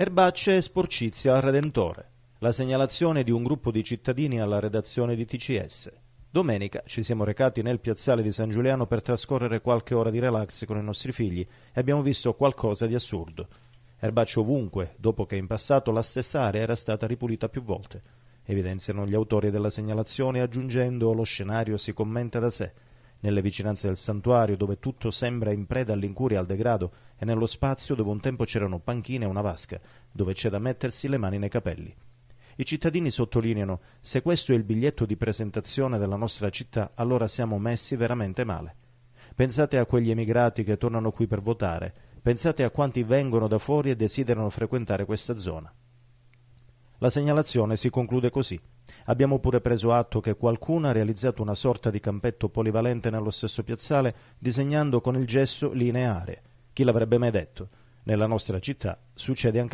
Erbacce e sporcizia al Redentore. La segnalazione di un gruppo di cittadini alla redazione di TCS. Domenica ci siamo recati nel piazzale di San Giuliano per trascorrere qualche ora di relax con i nostri figli e abbiamo visto qualcosa di assurdo. Erbacce ovunque, dopo che in passato la stessa area era stata ripulita più volte. Evidenziano gli autori della segnalazione aggiungendo lo scenario si commenta da sé. Nelle vicinanze del santuario, dove tutto sembra in preda all'incuria e al degrado, e nello spazio dove un tempo c'erano panchine e una vasca, dove c'è da mettersi le mani nei capelli. I cittadini sottolineano se questo è il biglietto di presentazione della nostra città, allora siamo messi veramente male. Pensate a quegli emigrati che tornano qui per votare, pensate a quanti vengono da fuori e desiderano frequentare questa zona. La segnalazione si conclude così. Abbiamo pure preso atto che qualcuno ha realizzato una sorta di campetto polivalente nello stesso piazzale, disegnando con il gesso linee aree. Chi l'avrebbe mai detto? Nella nostra città succede anche